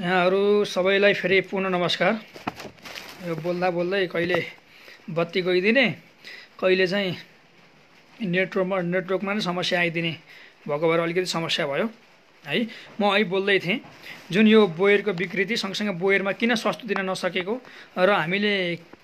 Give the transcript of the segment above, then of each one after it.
यहाँहरू सबैलाई फेरि पुनः नमस्कार यो बोल्दा बोल्दै कहिले बत्ती गइदिने कहिले चाहिँ नेटवर्कमा नेटवर्कमा नै समस्या आइदिने भएको भएर अलिकति समस्या भयो है म अहिले बोल्दै थिएँ जुन यो बोयरको विकृति सँगसँगै बोयरमा किन सस्तो दिन नसकेको र हामीले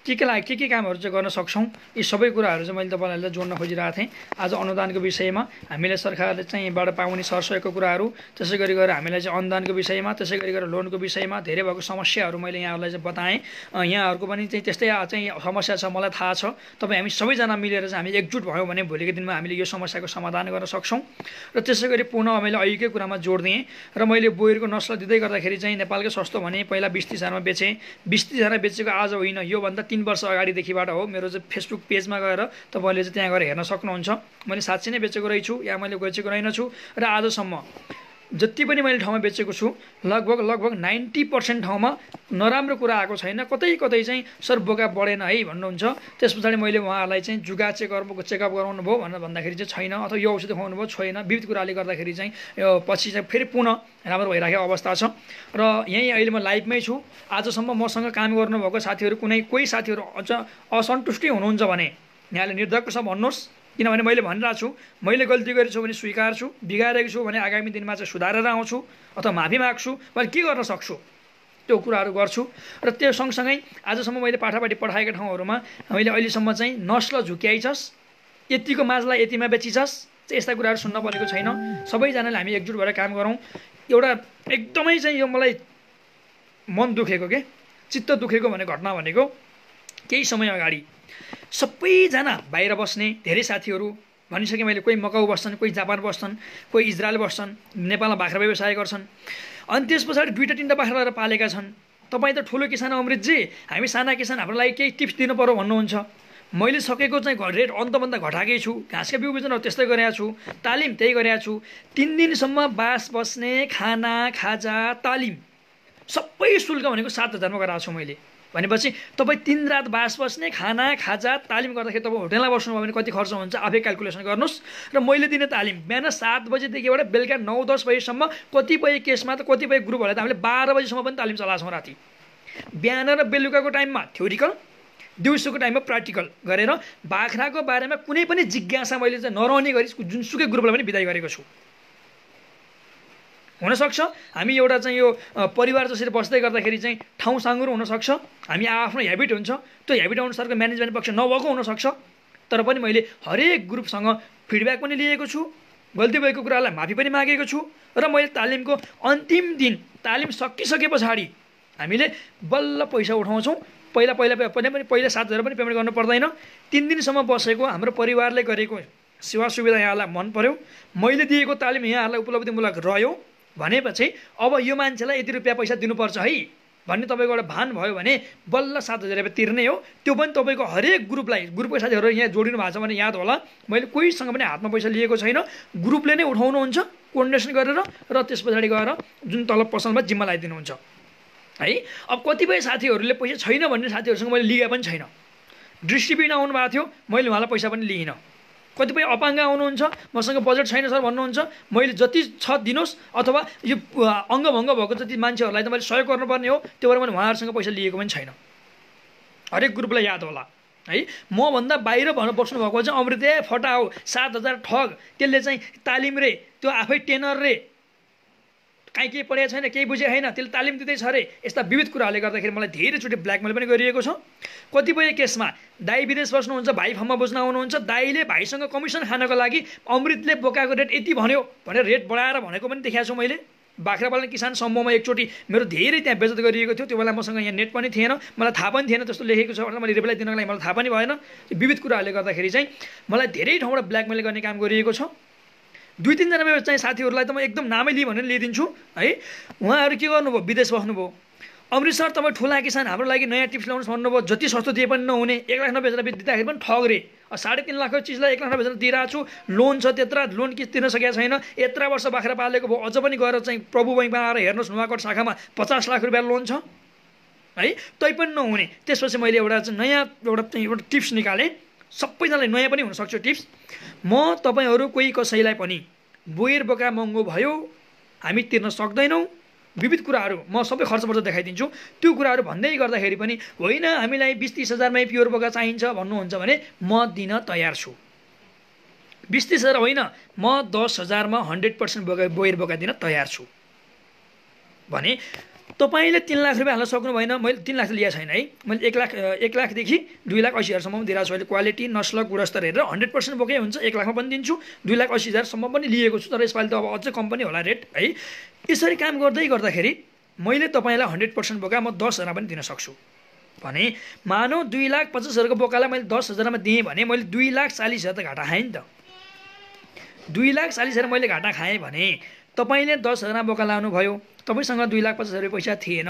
के के लाग के के कामहरू चाहिँ गर्न सक्छौँ यी सबै कुराहरू चाहिँ मैले तपाईँहरूलाई जोड्न खोजिरहेको थिएँ आज अनुदानको विषयमा हामीले सरकारले चाहिँ चाहिँबाट पाउने सरसहयोगको कुराहरू त्यसै गरी गरेर हामीलाई चाहिँ अनुदानको विषयमा त्यसै गरी गरेर लोनको विषयमा धेरै भएको समस्याहरू मैले यहाँहरूलाई चाहिँ बताएँ यहाँहरूको पनि चाहिँ त्यस्तै चाहिँ समस्या छ मलाई थाहा छ तपाईँ हामी सबैजना मिलेर चाहिँ हामी एकजुट भयौँ भने भोलिको दिनमा हामीले यो समस्याको समाधान गर्न सक्छौँ र त्यसै गरी पुनः मैले अहिलेकै कुरामा जोड दिएँ र मैले बोयरको नस्ल दिँदै गर्दाखेरि चाहिँ नेपालकै सस्तो भने पहिला बिस हजारमा बेचेँ बिस तिसजना बेचेको आज होइन योभन्दा तिन तिन वर्ष अगाडिदेखिबाट हो मेरो चाहिँ फेसबुक पेजमा गएर तपाईँले चाहिँ त्यहाँ गएर हेर्न सक्नुहुन्छ मैले साँच्चै नै बेचेको रहेछु या मैले बेचेको रहेनछु र आजसम्म जति पनि मैले ठाउँमा बेचेको छु लगभग लगभग नाइन्टी पर्सेन्ट ठाउँमा नराम्रो कुरा आएको छैन कतै कतै चाहिँ सर बोका बढेन है भन्नुहुन्छ त्यस पछाडि मैले उहाँहरूलाई चाहिँ जुगा चेकअप चेकअप गराउनु भयो भनेर भन्दाखेरि चाहिँ छैन अथवा यो औषध खुवाउनु भयो छैन विविध कुराले गर्दाखेरि चाहिँ यो पछि चाहिँ फेरि पुनः राम्रो भइराखेको अवस्था छ र यहीँ अहिले म लाइभमै छु आजसम्म मसँग काम गर्नुभएको साथीहरू कुनै कोही साथीहरू अझ असन्तुष्टि हुनुहुन्छ भने यहाँले निर्धक्क छ भन्नुहोस् किनभने मैले भनिरहेको छु मैले गल्ती गरेछु भने स्वीकार छु बिगारेको छु भने आगामी दिनमा चाहिँ सुधारेर आउँछु अथवा माफी माग्छु मैले के गर्न सक्छु त्यो कुराहरू गर्छु र त्यो सँगसँगै आजसम्म मैले पाठापाठी पढाएको ठाउँहरूमा मैले अहिलेसम्म चाहिँ नस्ल झुक्याइछस् यतिको माझलाई यतिमा बेचिछस् चाहिँ यस्ता कुराहरू सुन्न परेको छैन सबैजनाले हामी एकजुट भएर काम गरौँ एउटा एकदमै चाहिँ यो मलाई मन दुखेको के चित्त दुखेको भन्ने घटना भनेको केही समय अगाडि सबैजना बाहिर बस्ने धेरै साथीहरू भनिसकेँ मैले कोही मकाउ बस्छन् कोही जापान बस्छन् कोही इजरायल बस्छन् नेपालमा बाख्रा व्यवसाय गर्छन् अनि त्यस पछाडि दुईवटा तिनवटा बाख्रा लगाएर पालेका छन् तपाईँ त ठुलो किसान अमृतजी हामी साना किसान हाम्रो लागि केही टिप्स दिनु पर्यो भन्नुहुन्छ मैले सकेको चाहिँ रेट अन्तभन्दा घटाएकै छु घाँसका बिउ बिजनहरू त्यस्तै गरेका छु तालिम त्यही गरेको छु तिन दिनसम्म बास बस्ने खाना खाजा तालिम सबै शुल्क भनेको सात हजारमा गराएको छु मैले भनेपछि तपाईँ तिन रात बास बस्ने खाना खाजा तालिम गर्दाखेरि तपाईँ होटेलमा बस्नुभयो भने कति खर्च हुन्छ आफै क्यालकुलेसन गर्नुहोस् र मैले दिने तालिम बिहान सात बजीदेखिबाट बेलुका नौ दस बजीसम्म कतिपय केसमा त कतिपय ग्रुपहरूलाई त हामीले बाह्र बजीसम्म पनि तालिम चलाएको राति बिहान र बेलुकाको टाइममा थ्योरिकल दिउँसोको टाइममा प्र्याक्टिकल गरेर बाख्राको बारेमा कुनै पनि जिज्ञासा मैले चाहिँ नरहने गरी जुनसुकै ग्रुपलाई पनि बिदाई गरेको छु हुनसक्छ हामी एउटा चाहिँ यो परिवार जसरी बस्दै गर्दाखेरि चाहिँ ठाउँ साँगुरो हुनसक्छ हामी आफ्नो ह्याबिट हुन्छ त्यो ह्याबिट अनुसारको म्यानेजमेन्ट पक्ष नभएको हुनसक्छ तर पनि मैले हरेक ग्रुपसँग फिडब्याक पनि लिएको छु गल्ती भएको कुरालाई माफी पनि मागेको छु र मैले तालिमको अन्तिम दिन तालिम सकिसके पछाडि हामीले बल्ल पैसा उठाउँछौँ पहिला पहिला पनि पनि पहिला सात हजार पनि पेमेन्ट गर्नु पर्दैन तिन दिनसम्म बसेको हाम्रो परिवारले गरेको सेवा सुविधा यहाँलाई मन पऱ्यो मैले दिएको तालिम यहाँहरूलाई उपलब्धिमूलक रह्यो भनेपछि अब यो मान्छेलाई यति रुपियाँ पैसा दिनुपर्छ है भन्ने तपाईँको एउटा भान भयो भने बल्ल सात हजार रुपियाँ तिर्ने हो त्यो पनि तपाईँको हरेक ग्रुपलाई ग्रुपको साथीहरू यहाँ जोडिनु भएको छ भने याद होला मैले कोहीसँग पनि हातमा पैसा लिएको छैन ग्रुपले नै उठाउनुहुन्छ कोर्डिनेसन गरेर र त्यस पछाडि गएर जुन तल पसलमा जिम्मा लगाइदिनुहुन्छ है अब कतिपय साथीहरूले पैसा छैन भन्ने साथीहरूसँग मैले लिएँ पनि छैन दृष्टि आउनु भएको थियो मैले उहाँलाई पैसा पनि लिइनँ कतिपय अपाङ्ग आउनुहुन्छ मसँग बजेट छैन सर भन्नुहुन्छ मैले जति छ दिनुहोस् अथवा यो अङ्गभङ्ग भएको जति मान्छेहरूलाई त मैले सहयोग गर्नुपर्ने हो त्यो भएर मैले उहाँहरूसँग पैसा लिएको पनि छैन हरेक ग्रुपलाई याद होला है मभन्दा बाहिर भनेर बस्नुभएको चाहिँ अमृत फटाओ सात हजार ठग त्यसले चाहिँ तालिम रे त्यो आफै टेनर रे काहीँ केही पढेको छैन केही बुझेको छैन त्यसले तालिम दिँदैछ अरे यस्ता विविध कुराहरूले गर्दाखेरि मलाई धेरैचोटि ब्ल्याकमेल पनि गरिएको छ कतिपय केसमा दाई विदेश बस्नुहुन्छ भाइ फर्ममा बुझ्न आउनुहुन्छ दाईले भाइसँग कमिसन खानको लागि अमृतले बोकाएको रेट यति भन्यो भनेर रेट बढाएर भनेको पनि देखाएको छु मैले बाख्रा बाख्रापालन किसान समूहमा एकचोटि मेरो धेरै त्यहाँ बेजत गरिएको थियो त्यो बेला मसँग यहाँ नेट पनि थिएन मलाई थाहा पनि थिएन त्यस्तो लेखेको छ भनेर मैले रिप्लाई दिनको लागि मलाई थाहा पनि भएन विविध कुराहरूले गर्दाखेरि चाहिँ मलाई धेरै ठाउँबाट ब्ल्याकमेल गर्ने काम गरिएको छ दुई तिनजना मेरो चाहिँ साथीहरूलाई त म एकदम नामै लिएँ भनेर लिइदिन्छु है उहाँहरू के गर्नुभयो विदेश बस्नुभयो अमृतसर तपाईँ ठुला किसान हाम्रो लागि नयाँ टिप्स ल्याउनुहोस् भन्नुभयो जति सस्तो दिए पनि नहुने एक लाख नब्बे हजार दिँदाखेरि पनि ठग रे साढे तिन लाखको चिजलाई एक लाख नब्बे हजार दिइरहेको छु लोन छ त्यत्र लोन किस्त तिर्न सकेको छैन यत्र वर्ष बाख्रा पालेको भयो अझ पनि गएर चाहिँ प्रभु बैङ्कमा आएर हेर्नुहोस् नुवाकोट शाखामा पचास लाख रुपियाँ लोन छ है तै पनि नहुने त्यसपछि मैले एउटा चाहिँ नयाँ एउटा एउटा टिप्स निकालेँ सबैजनालाई नयाँ पनि हुनसक्छ टिप्स म तपाईँहरू कोही कसैलाई पनि बोयर बोका महँगो भयो हामी तिर्न सक्दैनौँ विविध कुराहरू म सबै खर्च पर्छ देखाइदिन्छु त्यो कुराहरू भन्दै गर्दाखेरि पनि होइन हामीलाई बिस तिस हजारमै प्योर बोका चाहिन्छ भन्नुहुन्छ भने म दिन तयार छु बिस तिस हजार होइन म दस हजारमा हन्ड्रेड पर्सेन्ट बोका बोयर बोका दिन तयार छु भने तपाईँले तिन लाख रुपियाँ हाल्न सक्नु भएन मैले तिन लाख लिएको छैन है मैले एक लाख एक लाखदेखि दुई लाख असी हजारसम्म दिइरहेको छु अहिले क्वालिटी नस्ल गुणस्तर हेरेर हन्ड्रेड पर्सेन्ट बोकै हुन्छ एक लाखमा पनि दिन्छु दुई लाख असी हजारसम्म पनि लिएको छु तर यसपालि त अब अझै कम्पनी होला रेट है यसरी काम गर्दै गर्दाखेरि मैले तपाईँलाई हन्ड्रेड पर्सेन्ट बोका म दस हजार पनि दिन सक्छु भने मानौ दुई लाख पचास हजारको बोकालाई मैले दस हजारमा दिएँ भने मैले दुई लाख चालिस हजार त घाटा खाएँ नि त दुई लाख चालिस हजार मैले घाटा खाएँ भने तपाईँले दस हजारमा बोका लानुभयो तपाईँसँग दुई लाख पचास हजार पैसा थिएन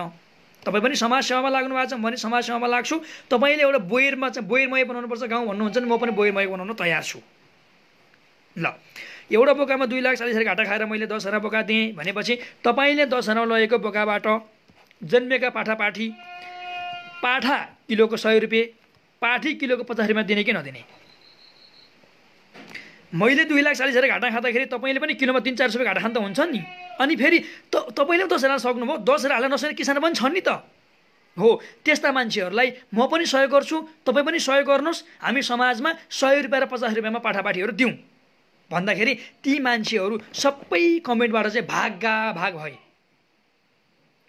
तपाईँ पनि समाजसेवामा लाग्नु भएको छ म पनि समाजसेवामा लाग्छु तपाईँले एउटा बोयरमा चाहिँ बोयरमय बनाउनुपर्छ गाउँ भन्नुहुन्छ नि म पनि बोयरमय बनाउन तयार छु ल एउटा बोकामा दुई लाख चालिस हजार घाटा खाएर मैले हजार बोका दिएँ भनेपछि तपाईँले दसहरा लगेको बोकाबाट जन्मेका पाठापाठी पाठा किलोको सय रुपियाँ पाठी किलोको पचास रुपियाँ दिने कि नदिने मैले दुई लाख चालिस हजार घाटा खाँदाखेरि तपाईँले पनि किलोमा तिन चार सय रुपियाँ घाटा खाँदा हुन्छ नि अनि फेरि त तपाईँले पनि दसजना सक्नुभयो दसजना हाल्न नसक्ने किसान पनि छन् नि त हो त्यस्ता मान्छेहरूलाई म पनि सहयोग गर्छु तपाईँ पनि सहयोग गर्नुहोस् हामी समाजमा सय रुपियाँ र पचास रुपियाँमा पाठापाठीहरू दिउँ भन्दाखेरि ती मान्छेहरू सबै कमेन्टबाट चाहिँ भागा भाग भए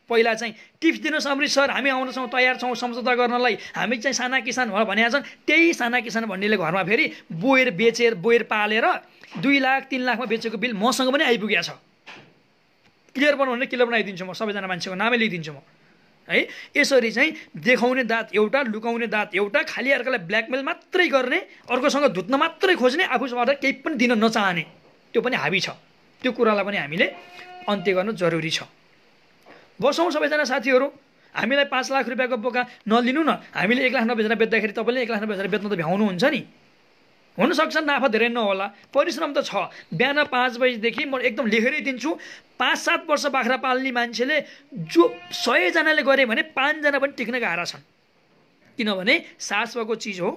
पहिला चाहिँ टिप्स दिनुहोस् अमृत सर हामी आउनछौँ तयार छौँ सम्झौता गर्नलाई हामी चाहिँ साना किसान भयो भनेका छन् त्यही साना किसान भन्नेले घरमा फेरि बोएर बेचेर बोएर पालेर दुई लाख तिन लाखमा बेचेको बिल मसँग पनि आइपुगेको छ क्लियर बनाउने क्लियर बनाइदिन्छु म सबैजना मान्छेको नामै लेखिदिन्छु म है यसरी चाहिँ देखाउने दाँत एउटा लुकाउने दाँत एउटा खालि अर्कालाई ब्ल्याकमेल मात्रै गर्ने अर्कोसँग धुत्न मात्रै खोज्ने आफूसँग केही पनि दिन नचाहने त्यो पनि हाबी छ त्यो कुरालाई पनि हामीले अन्त्य गर्नु जरुरी छ बसौँ सबैजना साथीहरू हामीलाई पाँच लाख रुपियाँको बोका नलिनु न हामीले एक लाख नब्बे हजार बेच्दाखेरि तपाईँले एक लाख नब्बे हजार बेच्न त भ्याउनुहुन्छ नि हुनसक्छ नाफा धेरै नहोला परिश्रम त छ बिहान पाँच बजीदेखि म एकदम लेखेरै दिन्छु पाँच सात वर्ष बाख्रा पाल्ने मान्छेले जो सयजनाले गरे भने पाँचजना पनि टिक्न गाह्रा छन् किनभने सास सासवाको चिज हो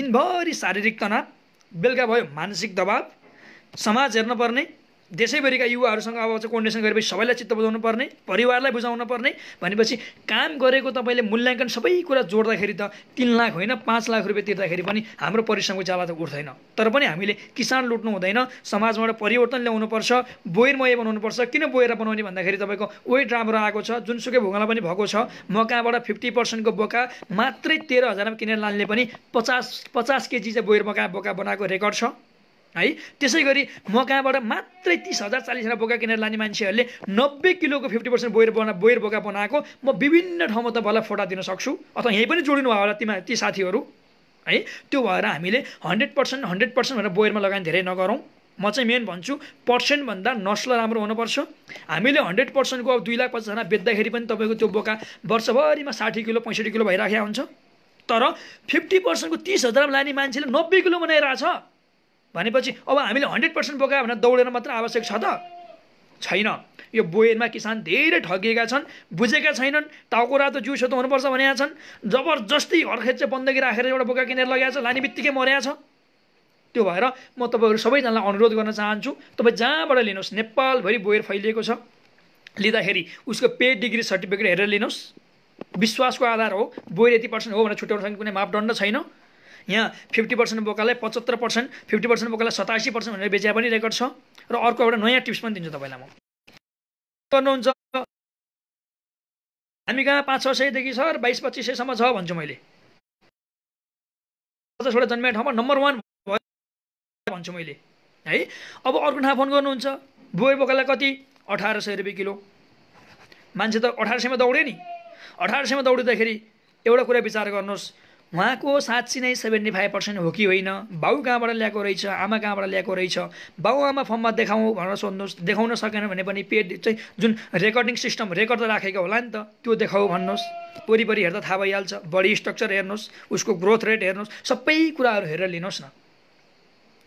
दिनभरि शारीरिक तनाव बेलुका भयो मानसिक दबाव समाज हेर्न पर्ने देशैभरिका युवाहरूसँग अब चाहिँ कोर्डिनेसन गरेपछि सबैलाई चित्त बुझाउनु पर्ने परिवारलाई बुझाउनु पर्ने भनेपछि काम गरेको तपाईँले मूल्याङ्कन सबै कुरा जोड्दाखेरि त तिन लाख होइन पाँच लाख रुपियाँ तिर्दाखेरि पनि हाम्रो परिश्रमको ज्याला त उठ्दैन तर पनि हामीले किसान लुट्नु हुँदैन समाजबाट परिवर्तन ल्याउनुपर्छ बोयरमय बनाउनुपर्छ किन बोएर बनाउने भन्दाखेरि तपाईँको वेट राम्रो आएको छ जुनसुकै भोगालाई पनि भएको छ मकाबाट फिफ्टी पर्सेन्टको बोका मात्रै तेह्र हजारमा किनेर लाने पनि पचास पचास केजी चाहिँ बोइर मका बोका बनाएको रेकर्ड छ है त्यसै गरी कहाँबाट मात्रै तिस हजार चालिस हजार बोका किनेर लाने मान्छेहरूले नब्बे किलोको फिफ्टी पर्सेन्ट बोयर बना बोयर बोका बनाएको म विभिन्न ठाउँमा तपाईँलाई फोटा दिन सक्छु अथवा यहीँ पनि जोडिनु भयो होला तिमी ती साथीहरू है त्यो भएर हामीले हन्ड्रेड पर्सेन्ट हन्ड्रेड पर्सेन्ट भनेर बोयरमा लगानी धेरै नगरौँ म चाहिँ मेन भन्छु पर्सेन्टभन्दा नस्ल राम्रो हुनुपर्छ हामीले हन्ड्रेड पर्सेन्टको अब दुई लाख पचासजना बेच्दाखेरि पनि तपाईँको त्यो बोका वर्षभरिमा साठी किलो पैँसठी किलो भइराखेको हुन्छ तर फिफ्टी पर्सेन्टको तिस हजारमा लाने मान्छेले नब्बे किलो बनाइरहेको छ भनेपछि अब हामीले हन्ड्रेड पर्सेन्ट बोकायो भने दौडेर मात्र आवश्यक छ त छैन यो बोयरमा किसान धेरै ठगिएका छन् बुझेका छैनन् टाउको रातो जिउ सेतो हुनुपर्छ भनेका छन् जबरजस्ती हर्खेचे बन्दगी राखेर एउटा बोका किनेर लगाएको छ लाने बित्तिकै मर्या छ त्यो भएर म तपाईँहरू सबैजनालाई अनुरोध गर्न चाहन्छु तपाईँ जहाँबाट लिनुहोस् नेपालभरि बोयर फैलिएको छ लिँदाखेरि उसको पे डिग्री सर्टिफिकेट हेरेर लिनुहोस् विश्वासको आधार हो बोयर यति पर्सेन्ट हो भनेर छुट्याउन सक्ने कुनै मापदण्ड छैन यहाँ फिफ्टी पर्सेन्ट बोकालाई पचहत्तर पर्सेन्ट फिफ्टी पर्सेन्ट बोकालाई सतासी पर्सेन्ट भनेर बेचे पनि रेकर्ड छ र अर्को एउटा नयाँ टिप्स पनि दिन्छु तपाईँलाई म गर्नुहुन्छ हामी कहाँ पाँच छ सयदेखि सर र बाइस पच्चिस सयसम्म छ भन्छु मैले पचासवटा जन्मिने ठाउँमा नम्बर वान भन्छु मैले है अब अर्को ठाउँ फोन गर्नुहुन्छ बुवै बोकालाई कति अठार सय रुपियाँ किलो मान्छे त अठार सयमा दौड्यो नि अठार सयमा दौडिँदाखेरि एउटा कुरा विचार गर्नुहोस् उहाँको साँच्ची नै सेभेन्टी फाइभ पर्सेन्ट हो कि होइन बाउ कहाँबाट ल्याएको रहेछ आमा कहाँबाट ल्याएको रहेछ बाउ आमा फर्ममा देखाउँ भनेर सोध्नुहोस् देखाउन सकेन भने पनि पेड चाहिँ जुन रेकर्डिङ सिस्टम रेकर्ड त राखेको होला नि त त्यो देखाऊ भन्नुहोस् वरिपरि हेर्दा थाहा भइहाल्छ बडी स्ट्रक्चर हेर्नुहोस् उसको ग्रोथ रेट हेर्नुहोस् सबै कुराहरू हेरेर लिनुहोस् न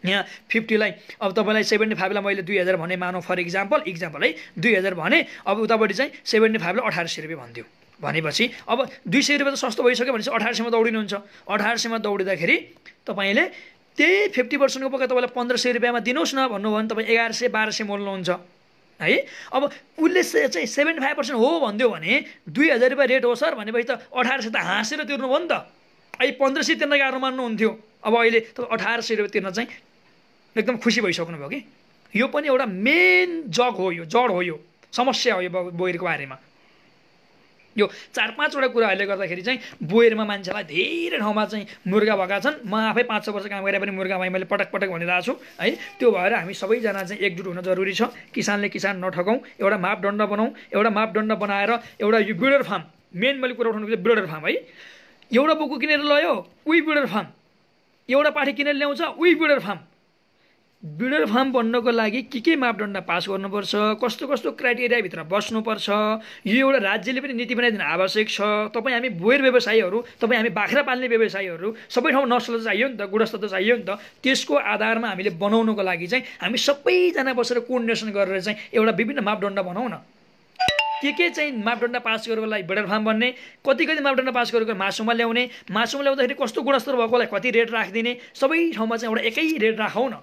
यहाँ फिफ्टीलाई अब तपाईँलाई सेभेन्टी फाइभलाई मैले दुई हजार भने मानौँ फर इक्जाम्पल इक्जाम्पल है दुई हजार भने अब उतापट्टि चाहिँ सेभेन्टी फाइभलाई अठार सय रुपियाँ भनिदिउँ भनेपछि अब दुई सय रुपियाँ त सस्तो भइसक्यो भनेपछि अठार सयमा दौडिनुहुन्छ अठार सयमा दौडिँदाखेरि तपाईँले त्यही फिफ्टी पर्सेन्टको पक्का तपाईँलाई पन्ध्र सय रुपियाँमा दिनुहोस् न भन्नुभयो भने तपाईँ एघार सय बाह्र सय मोल्नुहुन्छ है अब उसले चाहिँ सेभेन्टी फाइभ पर्सेन्ट हो भनिदियो भने दुई हजार रुपियाँ रेट हो सर भनेपछि त अठार सय त हाँसेर तिर्नु भयो नि त अहिले पन्ध्र सय तिर्न गाह्रो मान्नुहुन्थ्यो अब अहिले तपाईँ अठार सय रुपियाँ तिर्न चाहिँ एकदम खुसी भइसक्नुभयो कि यो पनि एउटा मेन जग हो यो जड हो यो समस्या हो यो बोइरको बारेमा यो चार पाँचवटा कुराहरूले गर्दाखेरि चाहिँ बोयरमा मान्छेलाई धेरै ठाउँमा चाहिँ मुर्गा भएका छन् म आफै पाँच छ वर्ष काम गरेर पनि मुर्गा भाइ मैले पटक पटक भनिरहेको छु है त्यो भएर हामी सबैजना चाहिँ एकजुट हुन जरुरी छ किसानले किसान नठगौँ एउटा मापदण्ड बनाउँ एउटा मापदण्ड बनाएर एउटा यो ब्रिडर फार्म मेन मैले कुरा उठाउनु पर्छ ब्रिडर फार्म है एउटा बोको किनेर लयो उही ब्रिडर फार्म एउटा पाठी किनेर ल्याउँछ उही ब्रिडर फार्म बिडर फार्म बन्नको लागि के के मापदण्ड पास गर्नुपर्छ कस्तो कस्तो क्राइटेरियाभित्र बस्नुपर्छ यो एउटा राज्यले पनि नीति बनाइदिनु आवश्यक छ तपाईँ हामी बोयर व्यवसायीहरू तपाईँ हामी बाख्रा पाल्ने व्यवसायीहरू सबै ठाउँ नस्ल त चाहियो नि त गुणस्तर त चाहियो नि त त्यसको आधारमा हामीले बनाउनुको लागि चाहिँ हामी सबैजना बसेर कोअर्डिनेसन गरेर चाहिँ एउटा विभिन्न मापदण्ड बनाउँ न के के चाहिँ मापदण्ड पास गरेकोलाई बेडर फार्म बन्ने कति कति मापदण्ड पास गरेको मासुमा ल्याउने मासुमा ल्याउँदाखेरि कस्तो गुणस्तर भएकोलाई कति रेट राखिदिने सबै ठाउँमा चाहिँ एउटा एकै रेट राखौँ न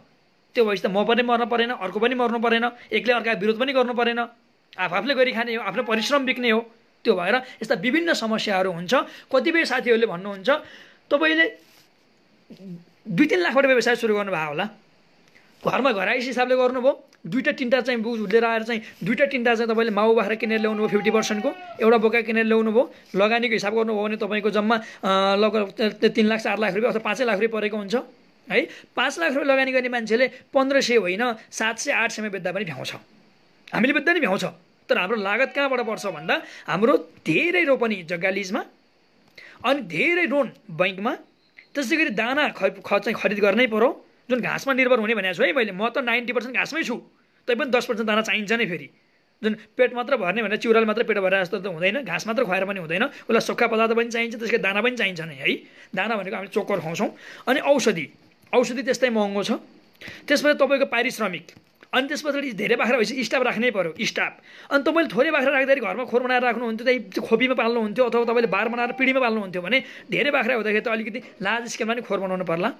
त्यो भएपछि त म पनि मर्नु परेन अर्को पनि मर्नु परेन एक्लै अर्का विरोध पनि गर्नु परेन आफआफले गरी खाने हो आफ्नो परिश्रम बिक्ने हो त्यो भएर यस्ता विभिन्न समस्याहरू हुन्छ कतिपय साथीहरूले भन्नुहुन्छ तपाईँले दुई तिन लाखबाट व्यवसाय सुरु गर्नुभयो होला घरमा घर हिसाबले गर्नुभयो दुईवटा तिनवटा चाहिँ बुझ लिएर आएर चाहिँ दुईवटा तिनवटा चाहिँ तपाईँले माउ बाख्रा किनेर ल्याउनु भयो फिफ्टी पर्सेन्टको एउटा बोका किनेर ल्याउनु भयो लगानीको हिसाब गर्नुभयो भने तपाईँको जम्मा लगभग तिन लाख चार लाख रुपियाँ अथवा पाँचै लाख रुपियाँ परेको हुन्छ है पाँच लाख रुपियाँ लगानी गर्ने मान्छेले पन्ध्र सय होइन सात सय आठ सयमा बेच्दा पनि भ्याउँछ हामीले बेच्दा नि भ्याउँछ तर हाम्रो लागत कहाँबाट पर्छ भन्दा हाम्रो धेरै रोपनी जग्गा लिजमा अनि धेरै रोन बैङ्कमा त्यसै गरी दाना ख चाहिँ खरिद गर्नै पऱ्यो जुन घाँसमा निर्भर हुने भनेको छु है मैले म त नाइन्टी पर्सेन्ट घाँसमै छु तैपनि दस पर्सेन्ट दाना चाहिन्छ नै फेरि जुन पेट मात्र भर्ने भने चिउराल मात्र पेट भरेर जस्तो त हुँदैन घाँस मात्र खुवाएर पनि हुँदैन उसलाई सुक्खा पदार्थ पनि चाहिन्छ त्यसको दाना पनि चाहिन्छ नै है दाना भनेको हामी चोकर खुवाउँछौँ अनि औषधि औषधि त्यस्तै महँगो छ त्यसपछि तपाईँको पारिश्रमिक अनि त्यस पछाडि धेरै बाख्रा भएपछि स्टाफ राख्नै पऱ्यो स्टाफ अनि तपाईँले थोरै बाख्रा राख्दाखेरि घरमा खोर बनाएर राख्नुहुन्थ्यो त्यही खोपीमा पाल्नुहुन्थ्यो अथवा तपाईँले बार बनाएर पिँढीमा पाल्नुहुन्थ्यो भने धेरै बाख्रा हुँदाखेरि त अलिकति लार्ज स्केलमा नि खोर बनाउनु पर्ला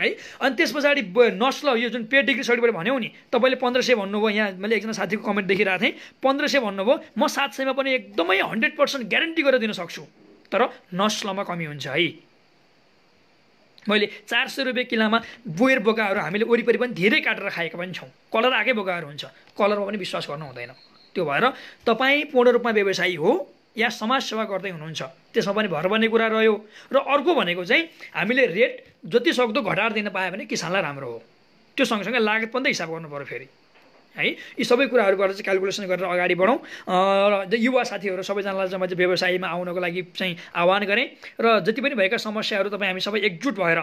है अनि त्यस पछाडि नस्ल यो जुन पेट डिग्री सर्टिफिकेट भन्यो नि तपाईँले पन्ध्र सय भन्नुभयो यहाँ मैले एकजना साथीको कमेन्ट देखिरहेको थिएँ पन्ध्र सय भन्नुभयो म सात सयमा पनि एकदमै हन्ड्रेड पर्सेन्ट ग्यारेन्टी गरेर दिन सक्छु तर नस्लमा कमी हुन्छ है मैले चार सय रुपियाँ किलामा बोयर बोकाहरू हामीले वरिपरि पनि धेरै काटेर खाएका पनि छौँ कलर आएकै बोकाहरू हुन्छ कलरमा पनि विश्वास गर्नु हुँदैन त्यो भएर तपाईँ पूर्ण रूपमा व्यवसायी हो या समाजसेवा गर्दै हुनुहुन्छ त्यसमा पनि भर बन्ने कुरा रह्यो र अर्को भनेको चाहिँ हामीले रेट जति सक्दो घटाएर दिन पायो भने किसानलाई राम्रो हो त्यो सँगसँगै लागत पनि त हिसाब गर्नु पऱ्यो फेरि है यी सबै कुराहरूबाट चाहिँ क्यालकुलेसन गरेर अगाडि बढौँ र युवा साथीहरू सबैजनालाई चाहिँ मैले व्यवसायमा आउनको लागि चाहिँ आह्वान गरेँ र जति पनि भएका समस्याहरू तपाईँ हामी सबै एकजुट भएर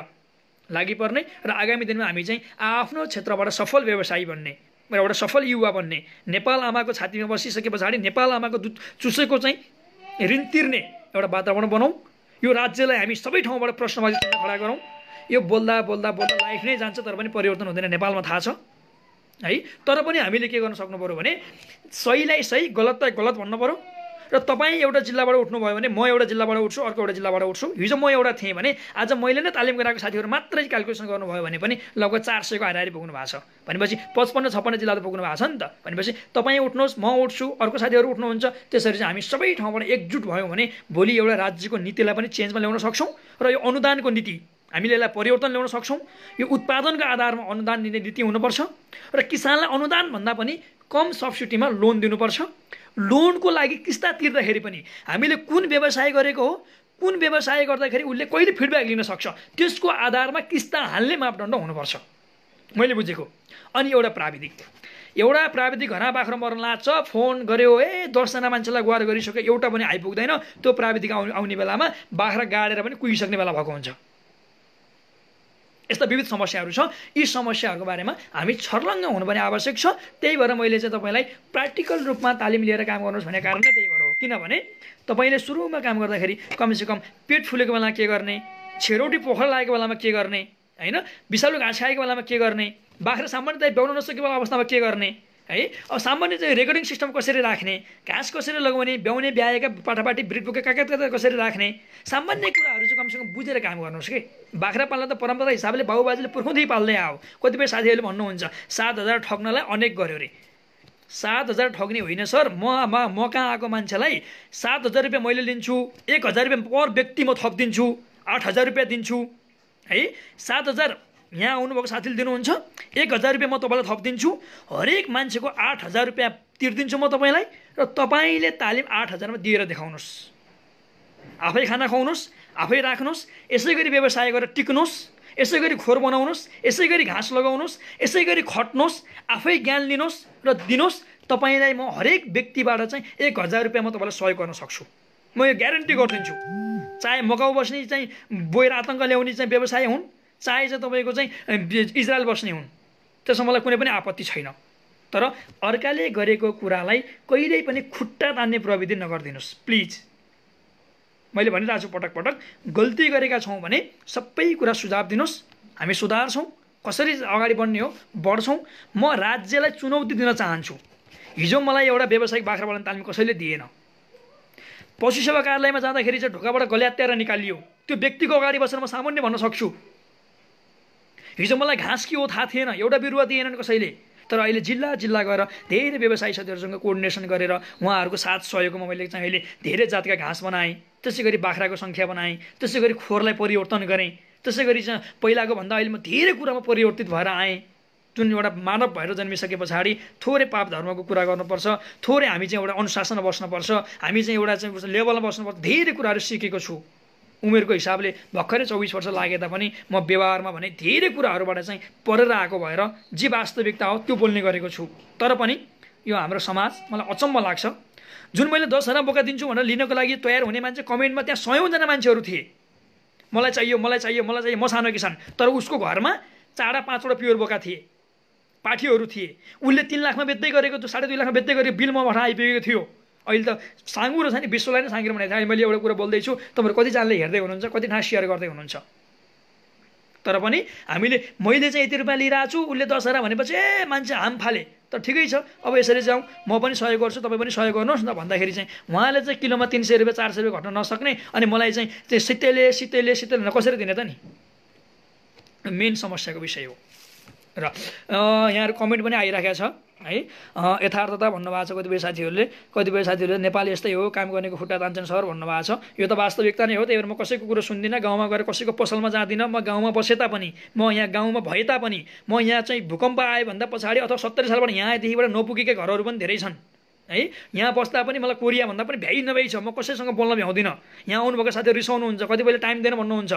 लागि पर्ने र आगामी दिनमा हामी चाहिँ आफ्नो क्षेत्रबाट सफल व्यवसायी बन्ने एउटा सफल युवा बन्ने नेपाल आमाको छातीमा बसिसके पछाडि नेपाल आमाको दुध चुसेको चाहिँ ऋण तिर्ने एउटा वातावरण बनाउँ यो राज्यलाई हामी सबै ठाउँबाट प्रश्नबाजी खडा गरौँ यो बोल्दा बोल्दा बोल्दा लाइफ नै जान्छ तर पनि परिवर्तन हुँदैन नेपालमा थाहा छ है तर पनि हामीले के गर्न सक्नु पऱ्यो भने सहीलाई सही गलतलाई गलत भन्नु पऱ्यो र तपाईँ एउटा जिल्लाबाट उठ्नुभयो भने म एउटा जिल्लाबाट उठ्छु अर्को एउटा जिल्लाबाट उठ्छु हिजो म एउटा थिएँ भने आज मैले नै तालिम गराएको साथीहरू मात्रै क्यालकुलेसन गर्नुभयो भने पनि लगभग चार सयको हाराहारी पुग्नु भएको छ भनेपछि पचपन्न छप्पन्न जिल्ला त पुग्नु भएको छ नि त भनेपछि तपाईँ उठ्नुहोस् म उठ्छु अर्को साथीहरू उठ्नुहुन्छ त्यसरी चाहिँ हामी सबै ठाउँबाट एकजुट भयौँ भने भोलि एउटा राज्यको नीतिलाई पनि चेन्जमा ल्याउन सक्छौँ र यो अनुदानको नीति हामीले यसलाई परिवर्तन ल्याउन सक्छौँ यो उत्पादनको आधारमा अनुदान दिने नीति हुनुपर्छ र किसानलाई अनुदान भन्दा पनि कम सब्सिडीमा लोन दिनुपर्छ लोनको लागि किस्ता तिर्दाखेरि पनि हामीले कुन व्यवसाय गरेको हो कुन व्यवसाय गर्दाखेरि उसले कहिले फिडब्याक लिन सक्छ त्यसको आधारमा किस्ता हाल्ने मापदण्ड हुनुपर्छ मैले बुझेको अनि एउटा प्राविधिक एउटा प्राविधिक हरा बाख्रो मर्न लाग्छ फोन गऱ्यो ए दसजना मान्छेलाई गुहार गरिसक्यो एउटा पनि आइपुग्दैन त्यो प्राविधिक आउने आउने बेलामा बाख्रा गाडेर पनि कुहिसक्ने बेला भएको हुन्छ यस्ता विविध समस्याहरू छ यी समस्याहरूको बारेमा हामी छर्लङ्ग हुनुपर्ने आवश्यक छ त्यही भएर मैले चाहिँ तपाईँलाई प्र्याक्टिकल रूपमा तालिम लिएर काम गर्नुहोस् भन्ने कारण चाहिँ त्यही भएर हो किनभने तपाईँले सुरुमा काम गर्दाखेरि कमसेकम पेट फुलेको बेलामा के गर्ने छेरोटी पोखरा लागेको बेलामा के गर्ने होइन विषालु घाँस खाएको बेलामा के गर्ने बाख्रा सामान्यतया ब्याउन नसकेको अवस्थामा के गर्ने है अब सामान्य चाहिँ रेकर्डिङ सिस्टम कसरी राख्ने घाँस कसरी लगाउने ब्याउने ब्याएका पाठापाठी ब्रिटबुक कागत कागत कसरी राख्ने सामान्य कुराहरू चाहिँ कमसेकम बुझेर काम गर्नुहोस् कि बाख्रा पाल्न त परम्परा हिसाबले बाबुबाजेले पुर्खाउँदै पाल्दै आयो कतिपय साथीहरूले भन्नुहुन्छ सात हजार ठग्नलाई अनेक गऱ्यो अरे सात हजार ठग्ने होइन सर म म कहाँ आएको मान्छेलाई सात हजार रुपियाँ मैले लिन्छु एक हजार रुपियाँ पर व्यक्ति म थपिदिन्छु आठ हजार रुपियाँ दिन्छु है सात हजार यहाँ आउनुभएको साथीले दिनुहुन्छ एक हजार रुपियाँ म तपाईँलाई थपिदिन्छु हरेक मान्छेको आठ हजार रुपियाँ तिर्दिन्छु म तपाईँलाई र तपाईँले तालिम आठ हजारमा दिएर देखाउनुहोस् आफै खाना खुवाउनुहोस् आफै राख्नुहोस् यसै गरी व्यवसाय गरेर टिक्नुहोस् यसै गरी खोर बनाउनुहोस् यसै गरी घाँस लगाउनुहोस् यसै गरी खट्नुहोस् आफै ज्ञान लिनुहोस् र दिनुहोस् तपाईँलाई म हरेक व्यक्तिबाट चाहिँ एक हजार रुपियाँ म तपाईँलाई सहयोग गर्न सक्छु म यो ग्यारेन्टी गरिदिन्छु चाहे मकाउ बस्ने चाहिँ बोएर आतङ्क ल्याउने चाहिँ व्यवसाय हुन् चाहे चाहिँ तपाईँको चाहिँ इजरायल बस्ने हुन् त्यसमा मलाई कुनै पनि आपत्ति छैन तर अर्काले गरेको कुरालाई कहिल्यै पनि खुट्टा तान्ने प्रविधि नगरिदिनुहोस् प्लिज मैले भनिरहेको छु पटक पटक गल्ती गरेका छौँ भने सबै कुरा सुझाव दिनुहोस् हामी सुधार्छौँ कसरी अगाडि बढ्ने हो बढ्छौँ म राज्यलाई चुनौती दिन चाहन्छु हिजो मलाई एउटा व्यावसायिक बाख्रापालन तालिम कसैले दिएन पशु सेवा कार्यालयमा जाँदाखेरि चाहिँ ढोकाबाट गल्यात्याएर निकालियो त्यो व्यक्तिको अगाडि बसेर म सामान्य भन्न सक्छु हिजो मलाई घाँस के हो थाहा थिएन एउटा बिरुवा दिएनन् कसैले तर अहिले जिल्ला जिल्ला गएर धेरै व्यवसायी साथीहरूसँग कोर्डिनेसन गरेर उहाँहरूको साथ सहयोगमा मैले चाहिँ अहिले धेरै जातका घाँस बनाएँ त्यसै गरी बाख्राको सङ्ख्या बनाएँ त्यसै गरी खोरलाई परिवर्तन गरेँ त्यसै गरी चाहिँ पहिलाको भन्दा अहिले म धेरै कुरामा परिवर्तित भएर आएँ जुन एउटा मानव भएर जन्मिसके पछाडि थोरै पाप धर्मको कुरा गर्नुपर्छ थोरै हामी चाहिँ एउटा अनुशासनमा बस्नुपर्छ हामी चाहिँ एउटा चाहिँ लेभलमा बस्नुपर्छ धेरै कुराहरू सिकेको छु उमेरको हिसाबले भर्खरै चौबिस वर्ष लागे तापनि म व्यवहारमा भने धेरै कुराहरूबाट चाहिँ परेर आएको भएर जे वास्तविकता हो त्यो बोल्ने गरेको छु तर पनि यो हाम्रो समाज मलाई अचम्म लाग्छ जुन मैले हजार बोका दिन्छु भनेर लिनको लागि तयार हुने मान्छे कमेन्टमा त्यहाँ सयौँजना मान्छेहरू थिए मलाई चाहियो मलाई चाहियो मलाई चाहियो म सानो किसान तर उसको घरमा चारवटा पाँचवटा प्योर बोका थिए पाठीहरू थिए उसले तिन लाखमा बेच्दै गरेको साढे दुई लाखमा बेच्दै गरेको बिल मबाट आइपुगेको थियो अहिले त साँगुरो छ नि विश्वलाई नै साँगेर भनेको थिएँ मैले एउटा कुरा बोल्दैछु तपाईँहरू कतिजनाले हेर्दै हुनुहुन्छ कति ठाँस सेयर गर्दै हुनुहुन्छ तर पनि हामीले मैले चाहिँ यति रुपियाँ लिइरहेको छु उसले दसहरा भनेपछि ए मान्छे हाम फाले त ठिकै छ अब यसरी जाउँ म पनि सहयोग गर्छु तपाईँ पनि सहयोग गर्नुहोस् न भन्दाखेरि चाहिँ उहाँले चाहिँ किलोमा तिन सय रुपियाँ चार सय रुपियाँ घट्न नसक्ने अनि मलाई चाहिँ त्यो सितैले सितैले सितैले कसरी दिने त नि मेन समस्याको विषय हो र यहाँहरू कमेन्ट पनि आइराखेको छ है यथार्थता भन्नुभएको छ कतिपय साथीहरूले कतिपय साथीहरूले नेपाली यस्तै हो काम गर्नेको खुट्टा तान्छन् सर भन्नुभएको छ यो त वास्तविकता नै हो त्यही भएर म कसैको कुरो सुन्दिनँ गाउँमा गएर कसैको पसलमा जाँदिनँ म गाउँमा बसे तापनि म यहाँ गाउँमा भए तापनि म यहाँ चाहिँ भूकम्प आयोभन्दा पछाडि अथवा सत्तरी सालबाट यहाँ आएदेखिबाट नपुगेका घरहरू पनि धेरै छन् है यहाँ बस्दा पनि मलाई कोरिया भन्दा पनि भ्याइ नभ्याइ छ म कसैसँग बोल्न भ्याउँदिनँ यहाँ आउनुभएको साथीहरू रिसाउनुहुन्छ कतिपयले टाइम दिएन भन्नुहुन्छ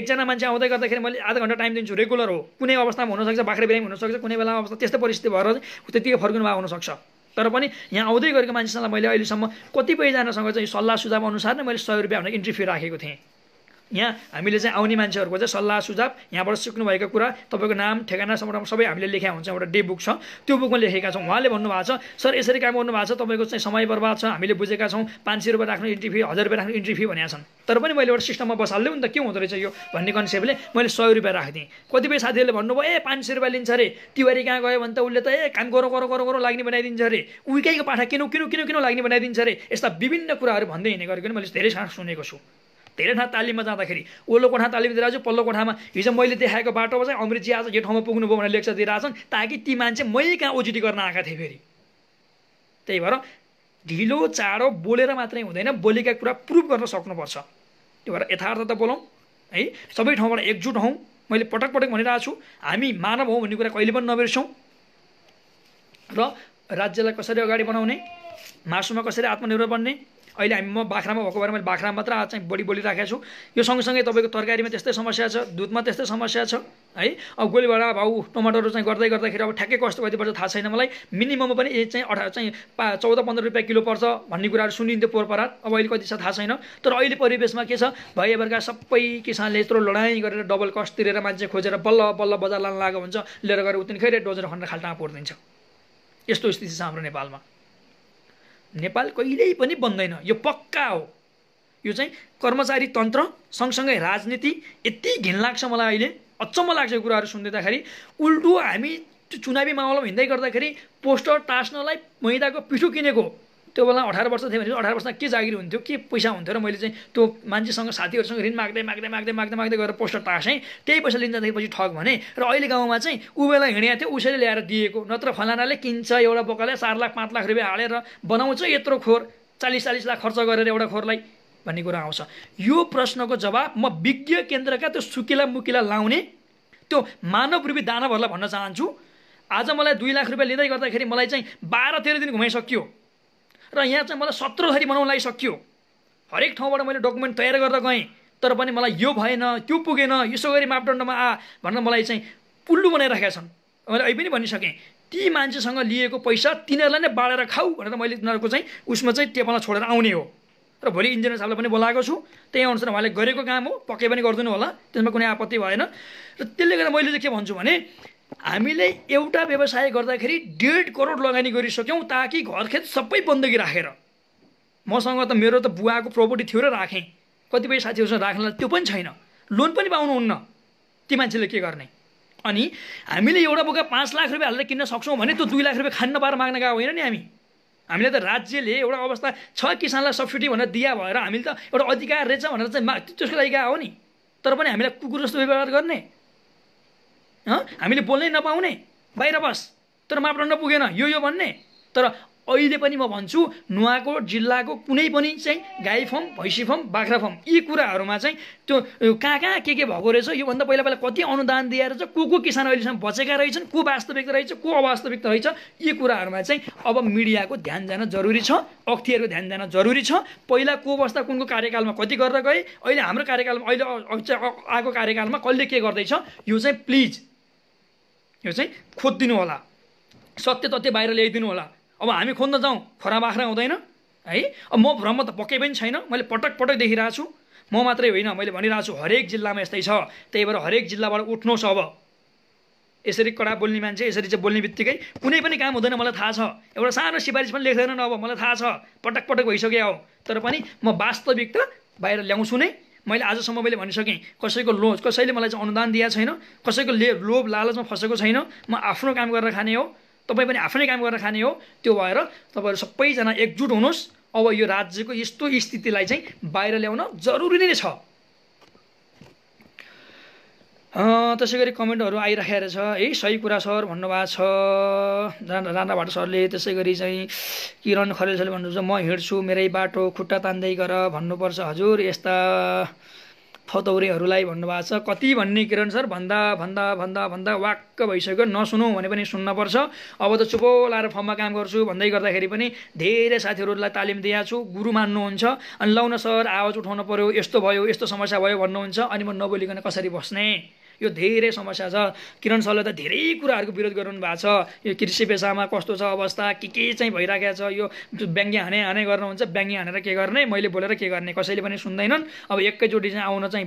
एकजना मान्छे आउँदै गर्दाखेरि मैले आधा घन्टा टाइम दिन्छु रेगुलर हो कुनै अवस्थामा हुनसक्छ बाख्रे बिरामी हुनसक्छ कुनै बेलामा अवस्था त्यस्तो परिस्थिति भएर त्यतिकै फर्किनु भएको हुनसक्छ तर पनि यहाँ आउँदै गरेको मान्छेसँग मैले अहिलेसम्म कतिपयजनासँग चाहिँ सल्लाह सुझाव अनुसार नै मैले सय रुपियाँ भनेर इन्ट्री फी राखेको थिएँ यहाँ हामीले चाहिँ आउने मान्छेहरूको चाहिँ सल्लाह सुझाव यहाँबाट सिक्नुभएको कुरा तपाईँको नाम ठेगाना सबै हामीले लेखा हुन्छ एउटा डे बुक छ त्यो बुकमा लेखेका छौँ उहाँले भन्नुभएको छ सर यसरी काम गर्नुभएको छ तपाईँको चाहिँ समय बर्बाद छ हामीले बुझेका छौँ पाँच सय रुपियाँ राख्नु इन्ट्री फी हजार रुपियाँ राख्नु इन्ट्री फी भनेका छन् तर पनि मैले एउटा सिस्टममा बसाल्दै नि त के हुँदो रहेछ यो भन्ने कन्सेप्टले मैले सय रुपियाँ राखिदिएँ कतिपय साथीहरूले भन्नुभयो ए पाँच सय रुपियाँ लिन्छ अरे तिवारी कहाँ गयो भने त उसले त ए काम गरौँ गरौँ गरौँ गरौँ लाग्ने बनाइदिन्छ अरे उकैको पाठा किन किन किन किन लाग्ने बनाइदिन्छ अरे यस्ता विभिन्न कुराहरू भन्दै हिँड्ने गरेको मैले धेरै सानो सुनेको छु धेरै ठाउँ तालिममा जाँदाखेरि ओल्लो कोठा तालिम दिइरहेको छु पल्लो कोठामा हिजो मैले देखाएको बाटोमा चाहिँ अङ्ग्रेजी आज यो ठाउँमा पुग्नुभयो भनेर लेक्चर छन् ताकि ती मान्छे मै कहाँ ओजिटी गर्न आएका थिएँ फेरि त्यही भएर ढिलो चाँडो बोलेर मात्रै हुँदैन बोलेका कुरा प्रुभ गर्न सक्नुपर्छ त्यही भएर यथार्थ त बोलौँ है सबै ठाउँबाट एकजुट हौँ मैले पटक पटक भनिरहेको छु हामी मानव हौँ भन्ने कुरा कहिले पनि नबिर्छौँ र राज्यलाई कसरी अगाडि बढाउने मासुमा कसरी आत्मनिर्भर बन्ने अहिले हामी म बाख्रामा भएको भएर मैले बाख्रा मात्र आज चाहिँ बढी बोलिराखेको छु यो सँगसँगै तपाईँको तरकारीमा त्यस्तै समस्या छ दुधमा त्यस्तै समस्या छ है अब गोलीभाडा भाउ टमाटरहरू चाहिँ गर्दै गर्दाखेरि अब ठ्याक्कै कस्तो कति पर्छ थाहा छैन मलाई मिनिमम पनि चाहिँ अठार चाहिँ पा चौध पन्ध्र रुपियाँ किलो पर्छ भन्ने कुराहरू सुनिन्थ्यो पोहोरपरात अब अहिले कति छ थाहा छैन तर अहिले परिवेशमा के छ भएभरका सबै किसानले यत्रो लडाइँ गरेर डबल कस्ट तिरेर मान्छे खोजेर बल्ल बल्ल बजार लान लागेको हुन्छ लिएर गएर उतिनखेरि डोजर खन्डर खाल्टामा पोर्दिन्छ यस्तो स्थिति छ हाम्रो नेपालमा नेपाल कहिल्यै पनि बन्दैन यो पक्का हो यो चाहिँ कर्मचारी तन्त्र सँगसँगै राजनीति यति घिन लाग्छ मलाई अहिले अचम्म लाग्छ यो कुराहरू सुनिदिँदाखेरि उल्टो हामी चुनावी माहौलमा हिँड्दै गर्दाखेरि पोस्टर टास्नलाई मैदाको पिठो किनेको त्यो बेला अठार वर्ष थियो भने अठार वर्षमा के जागिर हुन्थ्यो के पैसा हुन्थ्यो र मैले चाहिँ त्यो मान्छेसँग साथीहरूसँग ऋण माग्दै माग्दै माग्दै माग्दै माग्दै गएर पोस्टर टासेँ त्यही पैसा लिन जाँदाखेरि ठग भने र अहिले गाउँमा चाहिँ ऊ बेला हिँडेको थियो उसैले ल्याएर दिएको नत्र फलानाले किन्छ एउटा बोकाले चार लाख पाँच लाख रुपियाँ हालेर बनाउँछ यत्रो खोर चालिस चालिस लाख खर्च गरेर एउटा खोरलाई भन्ने कुरा आउँछ यो प्रश्नको जवाब म विज्ञ केन्द्रका त्यो सुकिला मुकिला लाउने त्यो मानव रूपी दानवहरूलाई भन्न चाहन्छु आज मलाई दुई लाख रुपियाँ लिँदै गर्दाखेरि मलाई चाहिँ बाह्र तेह्र दिन घुमाइसक्यो र यहाँ चाहिँ मलाई सत्र थरी बनाउन लागि हरेक ठाउँबाट मैले डकुमेन्ट तयार गरेर गएँ तर पनि मलाई यो भएन त्यो पुगेन यसो गरी मापदण्डमा आ भनेर मलाई चाहिँ पुल्लु बनाइराखेका छन् मैले अहिले पनि भनिसकेँ ती मान्छेसँग लिएको पैसा तिनीहरूलाई नै बाँडेर खाऊ भनेर मैले तिनीहरूको चाहिँ उसमा चाहिँ टेबलमा छोडेर आउने हो र भोलि इन्जिनियर साहबलाई पनि बोलाएको छु त्यही अनुसार उहाँले गरेको काम हो पक्कै पनि गरिदिनु होला त्यसमा कुनै आपत्ति भएन र त्यसले गर्दा मैले चाहिँ के भन्छु भने हामीले एउटा व्यवसाय गर्दाखेरि डेढ करोड लगानी गरिसक्यौँ ताकि घर खेत सबै बन्दगी राखेर मसँग त मेरो त बुवाको प्रपर्टी थियो र राखेँ कतिपय साथीहरूसँग राख्नलाई त्यो पनि छैन लोन पनि पाउनुहुन्न ती मान्छेले के गर्ने अनि हामीले एउटा बोका पाँच लाख रुपियाँ हालेर किन्न सक्छौँ भने त्यो दुई लाख रुपियाँ खान्न पाएर माग्न गएको होइन नि हामी हामीले त राज्यले एउटा अवस्था छ किसानलाई सब्सिडी भनेर दिया भएर हामीले त एउटा अधिकार रहेछ भनेर चाहिँ त्यसको लागि गएको हो नि तर पनि हामीलाई कुकुर जस्तो व्यवहार गर्ने हामीले बोल्नै नपाउने बाहिर बस तर मापदण्ड नपुगेन यो यो भन्ने तर अहिले पनि म भन्छु नुवाकोट जिल्लाको कुनै पनि चाहिँ गाई फर्म भैँसी फर्म बाख्रा फर्म यी कुराहरूमा चाहिँ त्यो कहाँ कहाँ के के भएको रहेछ योभन्दा पहिला पहिला कति अनुदान दिएर चाहिँ को को किसान अहिलेसम्म बचेका रहेछन् को वास्तविकता रहेछ को अवास्तविकता रहेछ यी कुराहरूमा चाहिँ अब मिडियाको ध्यान जान जरुरी छ अख्तियारको ध्यान जान जरुरी छ पहिला को बस्दा कुनको कार्यकालमा कति गरेर गए अहिले हाम्रो कार्यकालमा अहिले आएको कार्यकालमा कसले के गर्दैछ यो चाहिँ प्लिज यो चाहिँ खोजिदिनु होला सत्य तथ्य बाहिर ल्याइदिनु होला अब हामी खोज्न जाउँ खोरा बाख्रा हुँदैन है अब म भ्रम त पक्कै पनि छैन मैले पटक पटक देखिरहेको छु म मात्रै होइन मैले भनिरहेको छु हरेक जिल्लामा यस्तै छ त्यही भएर हरेक जिल्लाबाट उठ्नुहोस् अब यसरी कडा बोल्ने मान्छे यसरी चाहिँ बोल्ने बित्तिकै कुनै पनि काम हुँदैन मलाई थाहा छ एउटा सानो सिफारिस पनि लेख्दैन अब मलाई थाहा छ पटक पटक भइसक्यो हो तर पनि म वास्तविकता बाहिर ल्याउँछु नै मैले आजसम्म मैले भनिसकेँ कसैको लोभ कसैले मलाई चाहिँ अनुदान दिएको छैन कसैको ले लोभ लालचमा फँसेको छैन म आफ्नो काम गरेर खाने हो तपाईँ पनि आफ्नै काम गरेर खाने हो त्यो भएर तपाईँहरू सबैजना एकजुट हुनुहोस् अब यो राज्यको यस्तो स्थितिलाई चाहिँ बाहिर ल्याउन जरुरी नै छ त्यसै गरी कमेन्टहरू आइराखेको रहेछ है सही कुरा सर भन्नुभएको छ राणा भाट सरले त्यसै गरी चाहिँ किरण खरेल सरले भन्नुहुन्छ म हिँड्छु मेरै बाटो खुट्टा तान्दै गर भन्नुपर्छ हजुर यस्ता फतौरेहरूलाई भन्नुभएको छ कति भन्ने किरण सर भन्दा भन्दा भन्दा भन्दा वाक्क भइसक्यो नसुनौँ भने पनि सुन्नपर्छ अब त चुपो लाएर फर्ममा काम गर्छु भन्दै गर्दाखेरि पनि धेरै साथीहरूलाई तालिम दिएको छु गुरु मान्नुहुन्छ अनि लाउन सर आवाज उठाउनु पऱ्यो यस्तो भयो यस्तो समस्या भयो भन्नुहुन्छ अनि म नबोलिकन कसरी बस्ने यो धेरै समस्या छ किरण सरले त धेरै कुराहरूको विरोध गर्नु भएको छ यो कृषि पेसामा कस्तो छ अवस्था के के चाहिँ भइरहेको छ यो व्यङ्ग्य हाने हाने गर्नुहुन्छ व्यङ्ग्य हानेर के गर्ने मैले बोलेर के गर्ने कसैले पनि सुन्दैनन् अब एकैचोटि चाहिँ आउन चाहिँ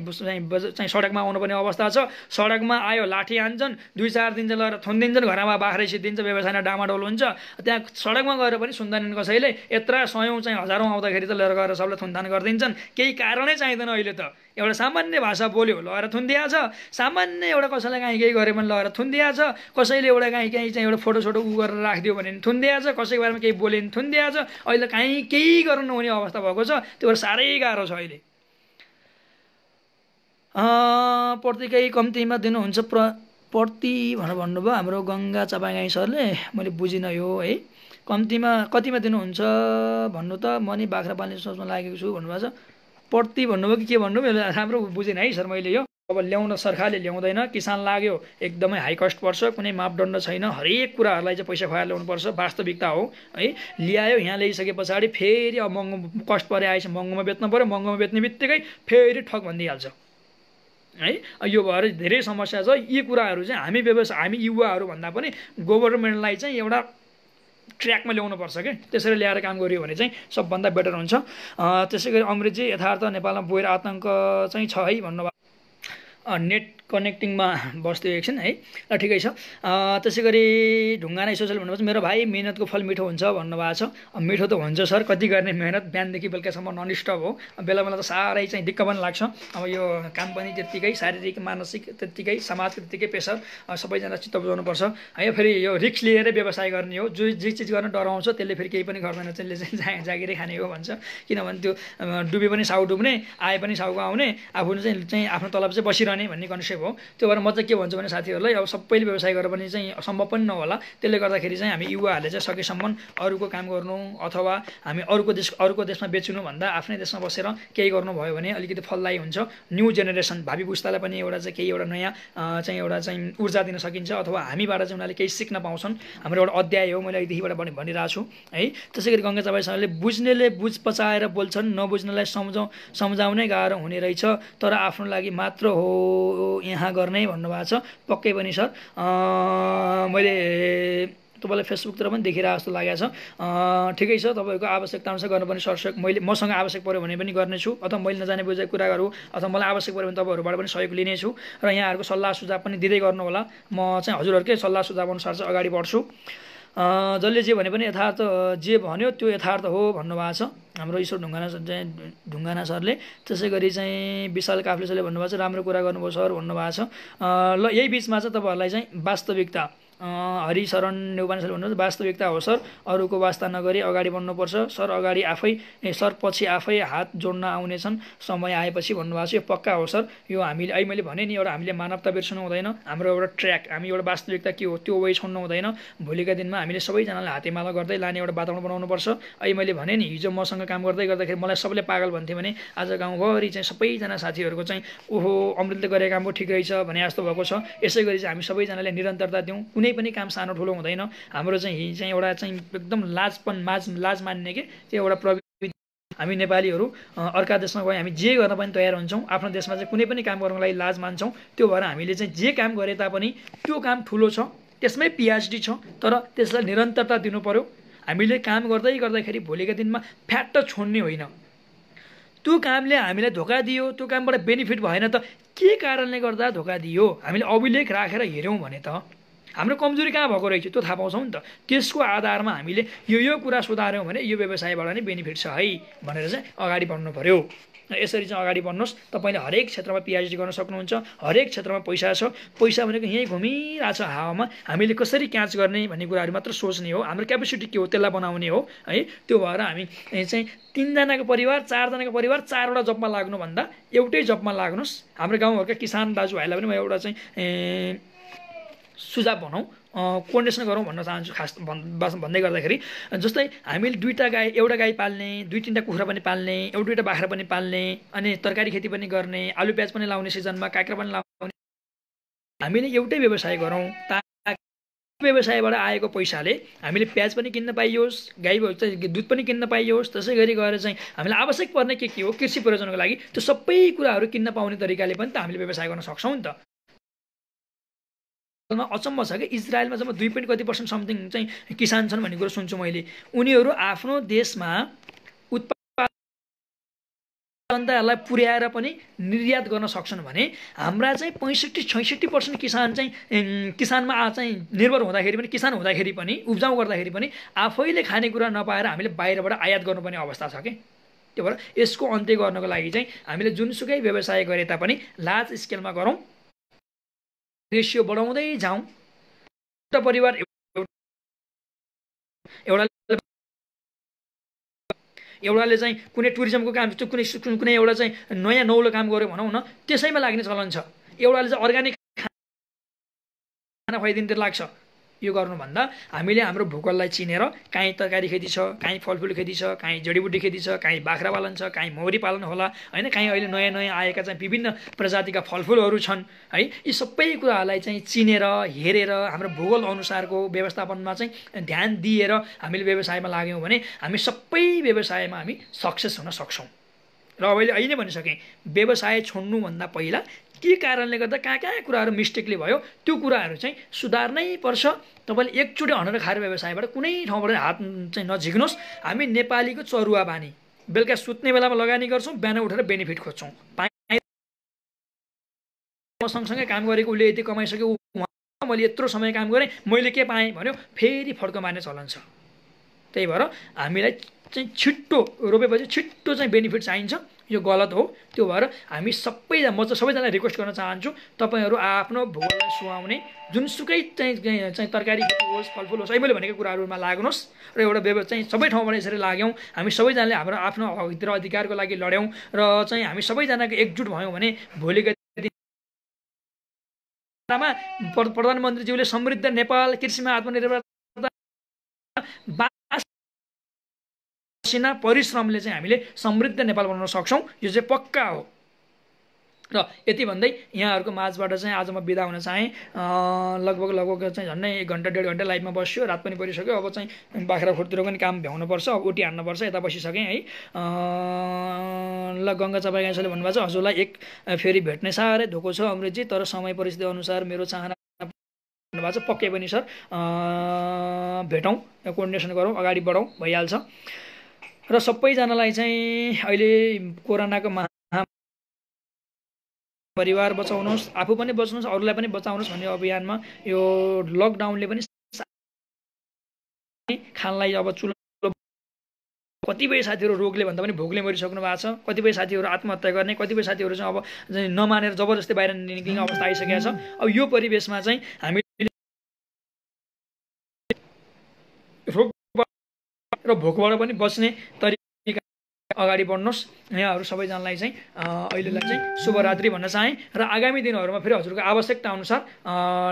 चाहिँ सडकमा आउनुपर्ने अवस्था छ सडकमा आयो लाठी हान्छन् दुई चार दिन चाहिँ लगेर थुनिदिन्छन् घरमा बाख्रै सिद्धिन्छ व्यवसायमा डामाडोल हुन्छ त्यहाँ सडकमा गएर पनि सुन्दैनन् कसैले यत्र सयौँ चाहिँ हजारौँ आउँदाखेरि त लिएर गएर सबलाई थुनथान गरिदिन्छन् केही कारणै चाहिँदैन अहिले त एउटा सामान्य भाषा बोल्यो लगेर थुन्दिया छ सामान्य एउटा कसैलाई काहीँ केही गऱ्यो भने लगेर थुन्दिया छ कसैले एउटा काहीँ काहीँ चाहिँ एउटा फोटो सोटो उ गरेर राखिदियो भने पनि थुन्दिया छ कसैको बारेमा केही बोल्यो भने थुन्दिया छ अहिले काहीँ केही गर्नु नहुने अवस्था भएको छ त्यो भएर साह्रै गाह्रो छ अहिले प्रति केही कम्तीमा दिनुहुन्छ प्र प्रति भनेर भन्नुभयो हाम्रो गङ्गा चापागाई सरले मैले बुझिनँ यो है कम्तीमा कतिमा दिनुहुन्छ भन्नु त म नि बाख्रा पाल्ने सोचमा लागेको छु भन्नुभएको छ प्रति भन्नुभयो कि के भन्नुभयो राम्रो बुझेन है सर मैले यो अब ल्याउन सरकारले ल्याउँदैन किसान लाग्यो एकदमै हाई कस्ट पर्छ कुनै मापदण्ड छैन हरेक कुराहरूलाई चाहिँ पैसा खुवाएर ल्याउनुपर्छ वास्तविकता हो है ल्यायो यहाँ ल्याइसके पछाडि फेरि अब महँगो कस्ट परे आएछ महँगोमा बेच्नु पऱ्यो महँगोमा बेच्ने बित्तिकै फेरि ठक भनिदिइहाल्छ है यो भएर धेरै समस्या छ यी कुराहरू चाहिँ हामी व्यवसाय हामी युवाहरू भन्दा पनि गभर्मेन्टलाई चाहिँ एउटा ट्र्याकमा पर्छ क्या त्यसरी ल्याएर काम गऱ्यो भने चाहिँ सबभन्दा बेटर हुन्छ त्यसै गरी अङ्ग्रेजी यथार्थ नेपालमा बोएर आतङ्क चाहिँ छ है भन्नुभयो नेट कनेक्टिङमा बस्थ्यो एकछिन है ल ठिकै छ त्यसै गरी ढुङ्गा नै सोसल भन्नुभएको छ मेरो भाइ मिहिनेतको फल मिठो हुन्छ भन्नुभएको छ मिठो त हुन्छ सर कति गर्ने मिहिनेत बिहानदेखि बेलुकासम्म ननस्टप हो बेला बेला त साह्रै चाहिँ दिक्क पनि लाग्छ अब यो काम पनि त्यत्तिकै शारीरिक मानसिक त्यत्तिकै समाज त्यत्तिकै प्रेसर सबैजना चित्त बुझाउनुपर्छ है फेरि यो रिक्स लिएरै व्यवसाय गर्ने हो जो जे चिज गर्न डराउँछ त्यसले फेरि केही पनि गर्दैन त्यसले चाहिँ जा जागिरै खाने हो भन्छ किनभने त्यो डुबे पनि साउ डुब्ने आए पनि साउको आउने आफू चाहिँ चाहिँ आफ्नो तलब चाहिँ बसिरहने रहने भन्ने कन्सेप्ट हो त्यो भएर म चाहिँ के भन्छु भने साथीहरूलाई अब सबैले व्यवसाय गरेर पनि चाहिँ सम्भव पनि नहोला त्यसले गर्दाखेरि चाहिँ हामी युवाहरूले चाहिँ सकेसम्म अरूको काम गर्नु अथवा हामी अरूको देश अरूको देशमा बेच्नुभन्दा आफ्नै देशमा बसेर केही गर्नुभयो भने अलिकति फलदायी हुन्छ न्यू जेनेरेसन भावी पुस्तालाई पनि एउटा चाहिँ केही एउटा नयाँ चाहिँ एउटा चाहिँ ऊर्जा दिन सकिन्छ अथवा हामीबाट चाहिँ उनीहरूले केही सिक्न पाउँछन् हाम्रो एउटा अध्याय हो मैले अहिलेदेखिबाट पनि भनिरहेको छु है त्यसै गरी गङ्गा चाबाईसँगले बुझ्नेले बुझ पचाएर बोल्छन् नबुझ्नेलाई सम्झाउ सम्झाउनै गाह्रो हुने रहेछ तर आफ्नो लागि मात्र हो यहाँ गर्ने भन्नुभएको छ पक्कै पनि सर मैले तपाईँलाई फेसबुकतिर पनि देखिरहेको जस्तो लागेको छ ठिकै छ तपाईँको आवश्यकताअनुसार गर्नुपर्ने सरसक मैले मसँग आवश्यक पऱ्यो भने पनि गर्नेछु अथवा मैले नजाने बुझेको गरौँ अथवा मलाई आवश्यक पऱ्यो भने तपाईँहरूबाट पनि सहयोग लिनेछु र यहाँहरूको सल्लाह सुझाव पनि दिँदै होला म चाहिँ हजुरहरूकै सल्लाह सुझाव अनुसार चाहिँ अगाडि बढ्छु जसले जे भने पनि यथार्थ जे भन्यो त्यो यथार्थ हो भन्नुभएको छ हाम्रो ईश्वर ढुङ्गाना चाहिँ ढुङ्गाना सरले त्यसै गरी चाहिँ विशाल काफ्ले सरले भन्नुभएको छ राम्रो कुरा गर्नुभयो सर भन्नुभएको छ ल यही बिचमा चाहिँ तपाईँहरूलाई चाहिँ वास्तविकता हरिशरण सर भन्नुहुन्छ वास्तविकता हो सर अरूको वास्ता नगरी अगाडि बढ्नुपर्छ सर अगाडि आफै ए सर पछि आफै हात जोड्न आउनेछन् समय आएपछि भन्नुभएको छ यो पक्का हो सर यो हामीले अहिले मैले भने नि एउटा हामीले मानवता बिर्सनु हुँदैन हाम्रो एउटा ट्र्याक हामी एउटा वास्तविकता के हो त्यो वे छोड्नु हुँदैन भोलिका दिनमा हामीले सबैजनाले हातेमाला गर्दै लाने एउटा वातावरण बनाउनुपर्छ अहिले मैले भने नि हिजो मसँग काम गर्दै गर्दाखेरि मलाई सबैले पागल भन्थ्यो भने आज गाउँभरि चाहिँ सबैजना साथीहरूको चाहिँ ओहो अमृतले गरेको काम पो ठिक रहेछ भने जस्तो भएको छ यसै गरी चाहिँ हामी सबैजनाले निरन्तरता दिउँ कुनै कुनै पनि काम सानो ठुलो हुँदैन हाम्रो चाहिँ चाहिँ एउटा चाहिँ एकदम लाजपन माज लाज मान्ने के त्यो एउटा प्रवि हामी नेपालीहरू अर्का देशमा गयो हामी जे गर्न पनि तयार हुन्छौँ आफ्नो देशमा चाहिँ कुनै पनि काम लागि लाज मान्छौँ त्यो भएर हामीले चाहिँ जे काम गरे तापनि त्यो काम ठुलो छ त्यसमै पिएचडी छ तर त्यसलाई निरन्तरता दिनु पऱ्यो हामीले काम गर्दै गर्दाखेरि भोलिका दिनमा फ्याट छोड्ने होइन त्यो कामले हामीलाई धोका दियो त्यो कामबाट बेनिफिट भएन त के कारणले गर्दा धोका दियो हामीले अभिलेख राखेर हेऱ्यौँ भने त हाम्रो कमजोरी कहाँ भएको रहेछ त्यो थाहा पाउँछौँ नि त त्यसको आधारमा हामीले यो यो कुरा सुधार्यौँ भने यो व्यवसायबाट नै बेनिफिट छ है भनेर चाहिँ अगाडि बढ्नु पऱ्यो यसरी चाहिँ अगाडि बढ्नुहोस् तपाईँले हरेक क्षेत्रमा पिएचडी गर्न सक्नुहुन्छ हरेक क्षेत्रमा पैसा छ पैसा भनेको यहीँ घुमिरहेको छ हावामा हामीले कसरी क्याच गर्ने भन्ने कुराहरू मात्र सोच्ने हो हाम्रो क्यापेसिटी के हो त्यसलाई बनाउने हो है त्यो भएर हामी चाहिँ तिनजनाको परिवार चारजनाको परिवार चारवटा जबमा लाग्नुभन्दा एउटै जबमा लाग्नुहोस् हाम्रो गाउँघरका किसान दाजुभाइलाई पनि म एउटा चाहिँ सुझाव भनौँ कोर्डिनेसन गरौँ भन्न चाहन्छु खास भन् भन्दै गर्दाखेरि जस्तै हामीले दुईवटा गाई एउटा गाई पाल्ने दुई तिनवटा कुखुरा पनि पाल्ने एउटा दुईवटा बाख्रा पनि पाल्ने अनि तरकारी खेती पनि गर्ने आलु प्याज पनि लाउने सिजनमा काँक्रा पनि लाउने हामीले एउटै व्यवसाय गरौँ व्यवसायबाट आएको पैसाले हामीले प्याज पनि किन्न पाइयोस् गाई दुध पनि किन्न पाइयोस् त्यसै गरी गएर चाहिँ हामीलाई आवश्यक पर्ने के के हो कृषि प्रयोजनको लागि त्यो सबै कुराहरू किन्न पाउने तरिकाले पनि त हामीले व्यवसाय गर्न सक्छौँ नि त अचम्म छ कि इजरायलमा जम्मा दुई पोइन्ट कति पर्सेन्ट समथिङ चाहिँ किसान छन् भन्ने कुरो सुन्छु मैले उनीहरू आफ्नो देशमा जनताहरूलाई पुर्याएर पनि निर्यात गर्न सक्छन् भने हाम्रा चाहिँ पैँसठी छैसठी पर्सेन्ट किसान चाहिँ किसानमा आ चाहिँ निर्भर हुँदाखेरि पनि किसान हुँदाखेरि पनि उब्जाउ गर्दाखेरि पनि आफैले खानेकुरा नपाएर हामीले बाहिरबाट आयात गर्नुपर्ने अवस्था छ कि त्यो भएर यसको अन्त्य गर्नको लागि चाहिँ हामीले जुनसुकै व्यवसाय गरे तापनि लार्ज स्केलमा गरौँ रेसियो बढाउँदै जाउँ एउटा परिवार एउटा एउटाले चाहिँ कुनै टुरिज्मको काम कुनै कुनै एउटा चाहिँ नयाँ नौलो काम गऱ्यो भनौँ न त्यसैमा लाग्ने चलन छ एउटाले चाहिँ अर्ग्यानिक खाना खुवाइदिनु लाग्छ यो गर्नुभन्दा हामीले हाम्रो भूगोललाई चिनेर काहीँ तरकारी खेती छ काहीँ फलफुल खेती छ काहीँ जडीबुटी खेती छ काहीँ बाख्रा पालन छ काहीँ मौरी पालन होला होइन काहीँ अहिले नयाँ नयाँ आएका चाहिँ विभिन्न प्रजातिका फलफुलहरू छन् है यी सबै कुराहरूलाई चाहिँ चिनेर हेरेर हाम्रो भूगोल अनुसारको व्यवस्थापनमा चाहिँ ध्यान दिएर हामीले व्यवसायमा लाग्यौँ भने हामी सबै व्यवसायमा हामी सक्सेस हुन सक्छौँ र अहिले अहिले भनिसकेँ व्यवसाय छोड्नुभन्दा पहिला के कारणले गर्दा कहाँ कहाँ कुराहरू मिस्टेकले भयो त्यो कुराहरू चाहिँ सुधार्नै पर्छ तपाईँले एकचोटि हनेर खाएर व्यवसायबाट कुनै ठाउँबाट हात चाहिँ नझिक्नुहोस् हामी नेपालीको चरुवा बानी बेलुका सुत्ने बेलामा लगानी गर्छौँ बिहान उठेर बेनिफिट खोज्छौँ म सँगसँगै काम गरेको उसले यति कमाइसक्यो मैले यत्रो समय काम गरेँ मैले के पाएँ भन्यो फेरि फड्को मार्ने चलन छ त्यही भएर हामीलाई चाहिँ छिट्टो रोपेपछि छिट्टो चाहिँ बेनिफिट चाहिन्छ यो गलत हो त्यो भएर हामी सबैजना म चाहिँ सबैजनालाई रिक्वेस्ट गर्न चाहन्छु तपाईँहरू आफ्नो भूगोललाई सुहाउने जुनसुकै चाहिँ चाहिँ तरकारी खेती होस् फलफुल होस् है मैले भनेको कुराहरूमा लाग्नुहोस् र एउटा व्यवस्था चाहिँ सबै ठाउँबाट यसरी लाग्यौँ हामी सबैजनाले हाम्रो आफ्नो हकतिर अधिकारको लागि लड्यौँ र चाहिँ हामी सबैजनाको एकजुट भयौँ भने भोलिको प्रधानमन्त्रीज्यूले समृद्ध नेपाल कृषिमा आत्मनिर्भर पसिना परिश्रमले चाहिँ हामीले समृद्ध नेपाल बनाउन सक्छौँ यो चाहिँ पक्का हो र यति भन्दै यहाँहरूको माझबाट चाहिँ आज म बिदा हुन चाहेँ लगभग लगभग चाहिँ झन्डै एक घन्टा डेढ घन्टा लाइफमा बस्यो रात पनि परिसक्यो अब चाहिँ बाख्रा खोरतिर पनि काम भ्याउनुपर्छ अब उटी हान्नुपर्छ यता बसिसकेँ है ल गङ्गा चपाई गाइसले भन्नुभएको छ हजुरलाई एक फेरि भेट्ने साह्रै धोको छ अङ्ग्रेजी तर समय परिस्थिति अनुसार मेरो चाहना भन्नुभएको छ पक्कै पनि सर भेटौँ कोर्डिनेसन गरौँ अगाडि बढौँ भइहाल्छ र सबैजनालाई चाहिँ अहिले कोरोनाको महा परिवार बचाउनुहोस् आफू पनि बच्नुहोस् अरूलाई पनि बचाउनुहोस् भन्ने अभियानमा यो लकडाउनले पनि खानलाई अब चुलो कतिपय साथीहरू रोगले भन्दा पनि भोगले मरिसक्नु भएको छ कतिपय साथीहरू आत्महत्या गर्ने कतिपय साथीहरू चाहिँ अब नमानेर जबरजस्ती बाहिर निस्किने अवस्था आइसकेको छ अब यो परिवेशमा चाहिँ हामी र भोकबाट पनि बस्ने तरिका अगाडि बढ्नुहोस् यहाँहरू सबैजनालाई चाहिँ अहिलेलाई चाहिँ शुभरात्रि भन्न चाहेँ र आगामी दिनहरूमा फेरि हजुरको आवश्यकता अनुसार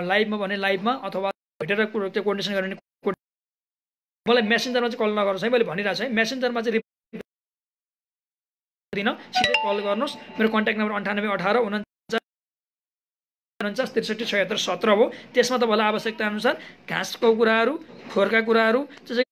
लाइभमा भने लाइभमा अथवा भेटेर त्यो कोर्डिनेसन गर्ने मलाई मेसेन्जरमा चाहिँ कल नगर्नुहोस् है मैले भनिरहेको छु है मेसेन्जरमा चाहिँ दिन सिधै कल गर्नुहोस् मेरो कन्ट्याक्ट नम्बर अन्ठानब्बे अठार उना उन्चास त्रिसठी छयत्तर सत्र हो त्यसमा तपाईँलाई आवश्यकताअनुसार घाँसको कुराहरू खोरका कुराहरू जस्तै